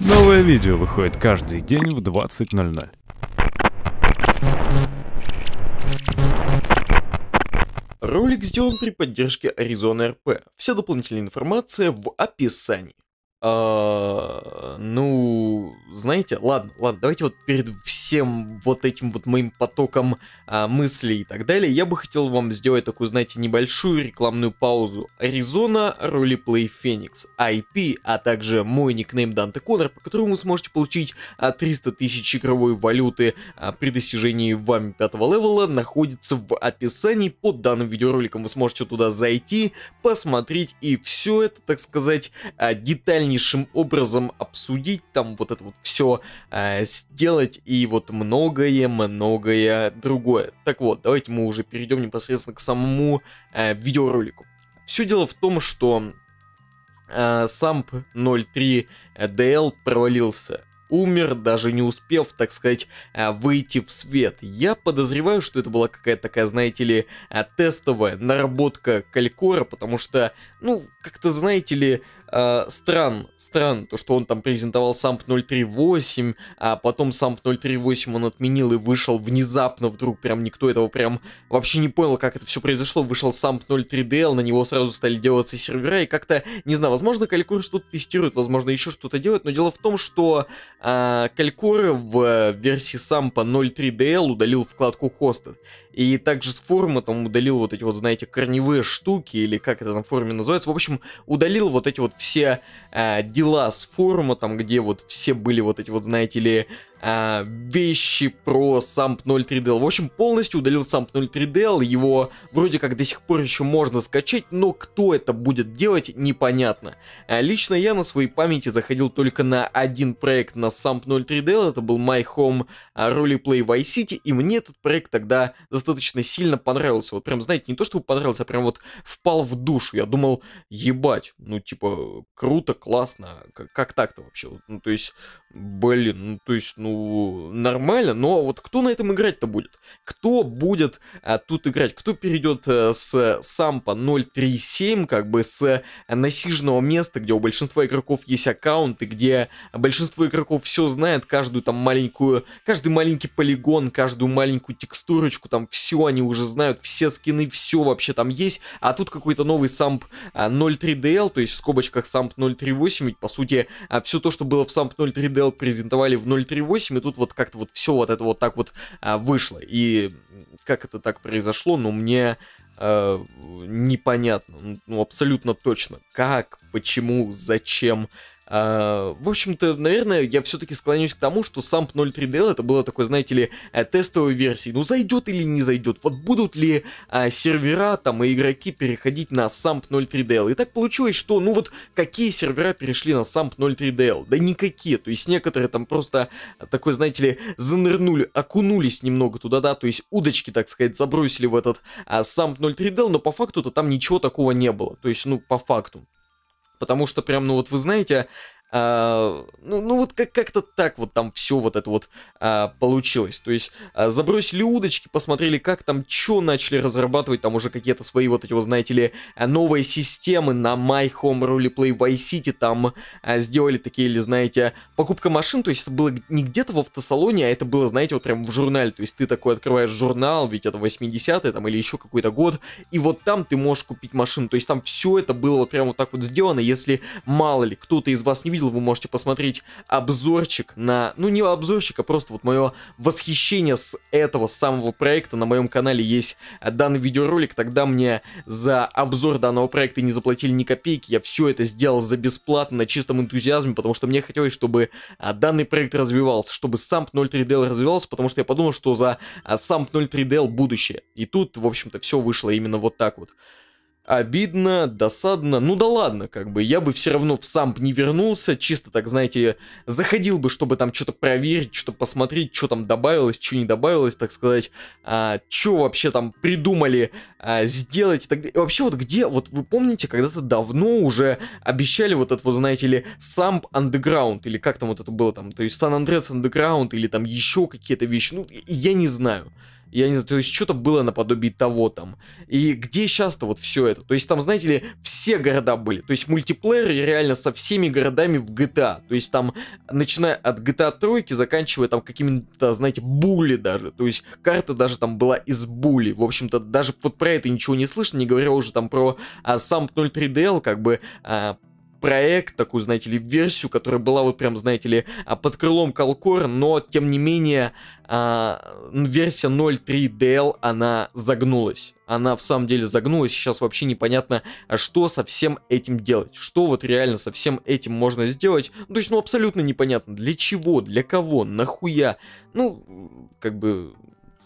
Новое видео выходит каждый день в 20.00. Ролик сделан при поддержке Arizona RP. Вся дополнительная информация в описании. А, ну, знаете, ладно, ладно, давайте вот перед всем всем вот этим вот моим потоком а, мыслей и так далее, я бы хотел вам сделать такую, знаете, небольшую рекламную паузу. Аризона, Roleplay Phoenix, IP, а также мой никнейм Данте Коннор, по которому вы сможете получить 300 а, тысяч игровой валюты а, при достижении вами пятого левела, находится в описании под данным видеороликом. Вы сможете туда зайти, посмотреть и все это, так сказать, а, детальнейшим образом обсудить, там вот это вот все а, сделать и вот вот многое-многое другое. Так вот, давайте мы уже перейдем непосредственно к самому э, видеоролику. Все дело в том, что э, самп 03 DL провалился умер, даже не успев, так сказать, э, выйти в свет. Я подозреваю, что это была какая-то такая, знаете ли, э, тестовая наработка Калькора, потому что, ну, как-то, знаете ли, э, стран, стран, то, что он там презентовал самп 038, а потом самп 038 он отменил и вышел внезапно вдруг, прям никто этого прям вообще не понял, как это все произошло, вышел самп 03DL, на него сразу стали делаться сервера, и как-то, не знаю, возможно, Калькур что-то тестирует, возможно, еще что-то делает, но дело в том, что а, э, Калькур в версии сампа 03DL удалил вкладку хостед, и также с форума там удалил вот эти вот, знаете, корневые штуки, или как это на форуме называется. В общем, удалил вот эти вот все э, дела с форума, там, где вот все были вот эти вот, знаете ли, э, вещи про SAMP 03DL. В общем, полностью удалил SAMP 03DL, его вроде как до сих пор еще можно скачать, но кто это будет делать, непонятно. Э, лично я на своей памяти заходил только на один проект на SAMP 03DL, это был My Home э, Roleplay Vice City, и мне этот проект тогда достаточно сильно понравился. Вот прям, знаете, не то, чтобы понравился, а прям вот впал в душу. Я думал, ебать, ну, типа, круто, классно. Как, как так-то вообще? Ну, то есть, блин, ну, то есть, ну, нормально. Но вот кто на этом играть-то будет? Кто будет а, тут играть? Кто перейдет а, с сампа 0.3.7, как бы, с а, насиженного места, где у большинства игроков есть аккаунты, где большинство игроков все знает, каждую там маленькую, каждый маленький полигон, каждую маленькую текстурочку, там, все они уже знают, все скины, все вообще там есть, а тут какой-то новый самп 03DL, а, то есть в скобочках самп 038, ведь по сути а, все то, что было в самп 03DL презентовали в 038, и тут вот как-то вот все вот это вот так вот а, вышло, и как это так произошло, ну мне э, непонятно, ну абсолютно точно, как, почему, зачем, а, в общем-то, наверное, я все-таки склонюсь к тому, что Samp 0.3DL это было такой, знаете ли, э, тестовой версии. Ну, зайдет или не зайдет? Вот будут ли а, сервера там и игроки переходить на Samp 0.3DL? И так получилось, что, ну вот, какие сервера перешли на Samp 0.3DL? Да никакие. То есть некоторые там просто такой, знаете ли, занырнули, окунулись немного туда, да, то есть удочки, так сказать, забросили в этот а, 0.3DL, но по факту-то там ничего такого не было. То есть, ну, по факту. Потому что прям, ну вот вы знаете, а, ну, ну вот как- как-то так вот там все вот это вот а, получилось. То есть а, забросили удочки, посмотрели, как там, что начали разрабатывать, там уже какие-то свои вот эти вот, знаете ли, а, новые системы на My Home Rally Play Vice City, там а, сделали такие, или знаете, покупка машин, то есть это было не где-то в автосалоне, а это было, знаете, вот прям в журнале, то есть ты такой открываешь журнал, ведь это 80-е там или еще какой-то год, и вот там ты можешь купить машину, то есть там все это было вот прям вот так вот сделано, если мало ли кто-то из вас не видел, увидел, вы можете посмотреть обзорчик на... Ну, не обзорчик, а просто вот мое восхищение с этого самого проекта. На моем канале есть данный видеоролик. Тогда мне за обзор данного проекта не заплатили ни копейки. Я все это сделал за бесплатно, на чистом энтузиазме, потому что мне хотелось, чтобы а, данный проект развивался, чтобы Samp 03DL развивался, потому что я подумал, что за Samp а, 03DL будущее. И тут, в общем-то, все вышло именно вот так вот обидно, досадно. Ну да ладно, как бы, я бы все равно в сам не вернулся, чисто так, знаете, заходил бы, чтобы там что-то проверить, чтобы посмотреть, что там добавилось, что не добавилось, так сказать, а, что вообще там придумали а, сделать. И так... И вообще вот где, вот вы помните, когда-то давно уже обещали вот это, вот, знаете ли, Самп Underground, или как там вот это было там, то есть Сан андреас Underground, или там еще какие-то вещи, ну, я не знаю. Я не знаю, то есть что-то было наподобие того там. И где сейчас-то вот все это? То есть там, знаете ли, все города были. То есть мультиплеер реально со всеми городами в GTA. А. То есть там, начиная от GTA 3, а заканчивая там какими-то, знаете, були даже. То есть карта даже там была из були. В общем-то, даже вот про это ничего не слышно, не говоря уже там про а, сам 03DL, как бы а, проект, такую, знаете ли, версию, которая была вот прям, знаете ли, а, под крылом Колкор, но, тем не менее, а, версия 0.3 DL, она загнулась. Она в самом деле загнулась, сейчас вообще непонятно, а что со всем этим делать. Что вот реально со всем этим можно сделать? Ну, то есть, ну, абсолютно непонятно, для чего, для кого, нахуя. Ну, как бы,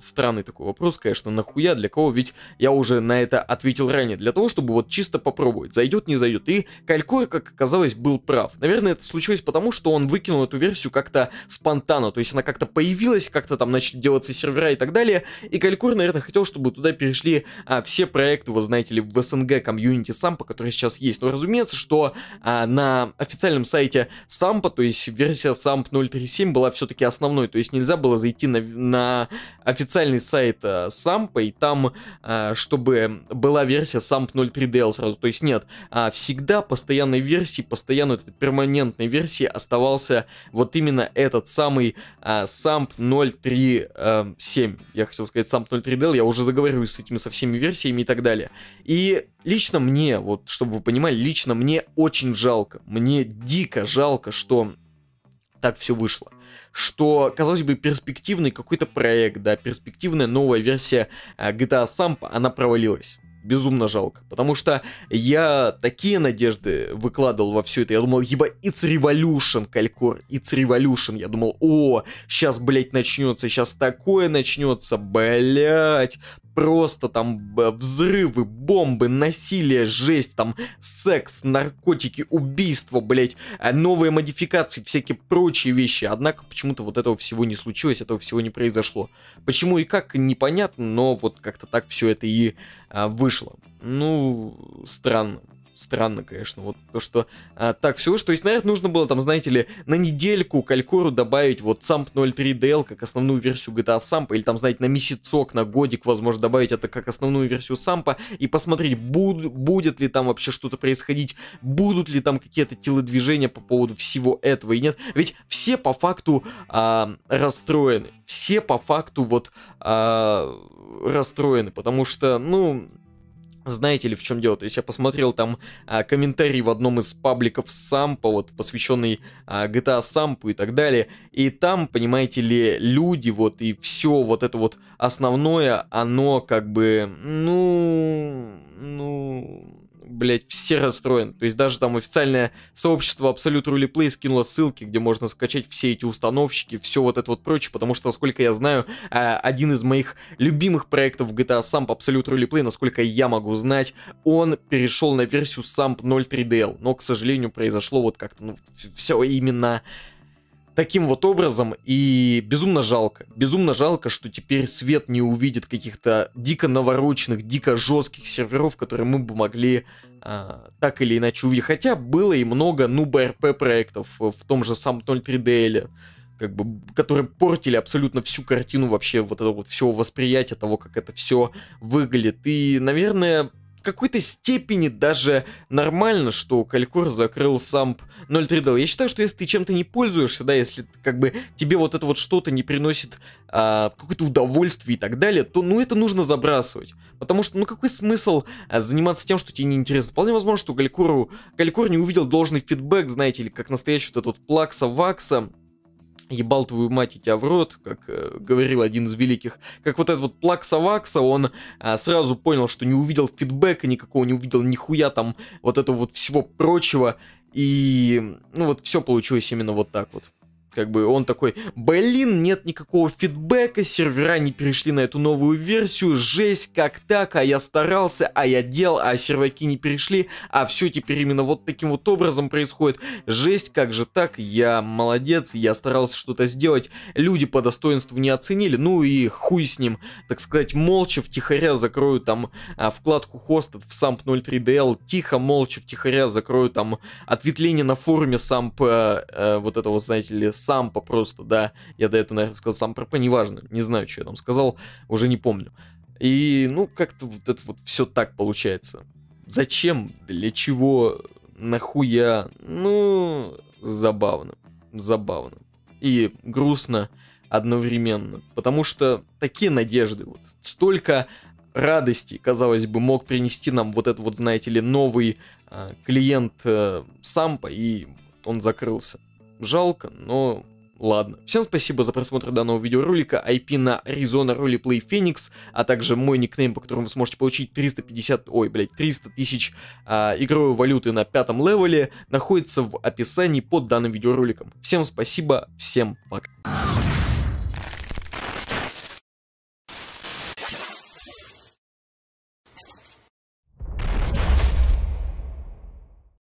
странный такой вопрос, конечно, нахуя, для кого, ведь я уже на это ответил ранее, для того, чтобы вот чисто попробовать, зайдет, не зайдет. И Калькой, как оказалось, был прав. Наверное, это случилось потому, что он выкинул эту версию как-то спонтанно, то есть она как-то появилась, как-то там начали делаться сервера и так далее, и Калькор, наверное, хотел, чтобы туда перешли а, все проекты, вы знаете ли, в СНГ комьюнити Сампа, которые сейчас есть. Но разумеется, что а, на официальном сайте Сампа, то есть версия Самп 037 была все-таки основной, то есть нельзя было зайти на, на официальный официальный сайт э, Samp, там, э, чтобы была версия Samp 03DL сразу, то есть нет, э, всегда постоянной версии, постоянно этой перманентной версии оставался вот именно этот самый э, Samp 037, э, я хотел сказать Samp 03DL, я уже заговариваюсь с этими со всеми версиями и так далее. И лично мне, вот чтобы вы понимали, лично мне очень жалко, мне дико жалко, что так все вышло. Что, казалось бы, перспективный какой-то проект, да, перспективная новая версия э, GTA Sampa, она провалилась безумно жалко. Потому что я такие надежды выкладывал во все это. Я думал, еба, it's revolution, Калькор, it's revolution. Я думал, о, сейчас, блядь, начнется, сейчас такое начнется, блядь просто там взрывы, бомбы, насилие, жесть, там секс, наркотики, убийство, блять, э, новые модификации, всякие прочие вещи. Однако почему-то вот этого всего не случилось, этого всего не произошло. Почему и как, непонятно, но вот как-то так все это и а, вышло. Ну, странно странно, конечно, вот то, что а, так все, что есть, наверное, нужно было там, знаете ли, на недельку калькору добавить вот самп 03 DL как основную версию GTA а сампа или там, знаете, на месяцок, на годик, возможно, добавить это как основную версию Сампа и посмотреть, буд, будет ли там вообще что-то происходить, будут ли там какие-то телодвижения по поводу всего этого и нет, ведь все по факту а, расстроены, все по факту вот а, расстроены, потому что, ну, знаете ли, в чем дело? То есть я посмотрел там а, комментарий в одном из пабликов Сампа, вот посвященный а, GTA Сампу и так далее. И там, понимаете ли, люди вот и все вот это вот основное, оно как бы, ну, ну, блядь, все расстроены. То есть даже там официальное сообщество Absolute Roleplay скинуло ссылки, где можно скачать все эти установщики, все вот это вот прочее, потому что, насколько я знаю, э, один из моих любимых проектов в GTA Samp Absolute Roleplay, насколько я могу знать, он перешел на версию Samp 03 dl но, к сожалению, произошло вот как-то, ну, все именно таким вот образом. И безумно жалко. Безумно жалко, что теперь свет не увидит каких-то дико навороченных, дико жестких серверов, которые мы бы могли а, так или иначе увидеть. Хотя было и много нуб-РП проектов в том же сам 03DL как бы, которые портили абсолютно всю картину вообще вот этого вот всего восприятия того, как это все выглядит. И, наверное, в какой-то степени даже нормально, что Калькор закрыл самп 0.3DL. Я считаю, что если ты чем-то не пользуешься, да, если как бы тебе вот это вот что-то не приносит а, какое-то удовольствие и так далее, то ну это нужно забрасывать. Потому что ну какой смысл а, заниматься тем, что тебе неинтересно. Вполне возможно, что Калькору, Калькор не увидел должный фидбэк, знаете, или как настоящий вот этот вот плакса-вакса, ебал твою мать и тебя в рот, как э, говорил один из великих, как вот этот вот Плакса Вакса, он э, сразу понял, что не увидел фидбэка никакого, не увидел нихуя там вот этого вот всего прочего, и ну вот все получилось именно вот так вот как бы он такой, блин, нет никакого фидбэка, сервера не перешли на эту новую версию, жесть, как так, а я старался, а я делал, а серваки не перешли, а все теперь именно вот таким вот образом происходит, жесть, как же так, я молодец, я старался что-то сделать, люди по достоинству не оценили, ну и хуй с ним, так сказать, молча, втихаря закрою там а, вкладку хостед в самп 03DL, тихо, молча, втихаря закрою там ответвление на форуме самп а, а, вот этого, знаете ли, сампа просто, да. Я до этого, наверное, сказал сампропа, неважно, не знаю, что я там сказал, уже не помню. И, ну, как-то вот это вот все так получается. Зачем? Для чего? Нахуя? Ну, забавно. Забавно. И грустно одновременно. Потому что такие надежды, вот столько радости, казалось бы, мог принести нам вот этот вот, знаете ли, новый э, клиент э, Сампа, и он закрылся. Жалко, но Ладно. Всем спасибо за просмотр данного видеоролика, IP на Arizona Roleplay Phoenix, а также мой никнейм, по которому вы сможете получить 350, ой, блядь, 300 тысяч а, игровой валюты на пятом левеле, находится в описании под данным видеороликом. Всем спасибо, всем пока.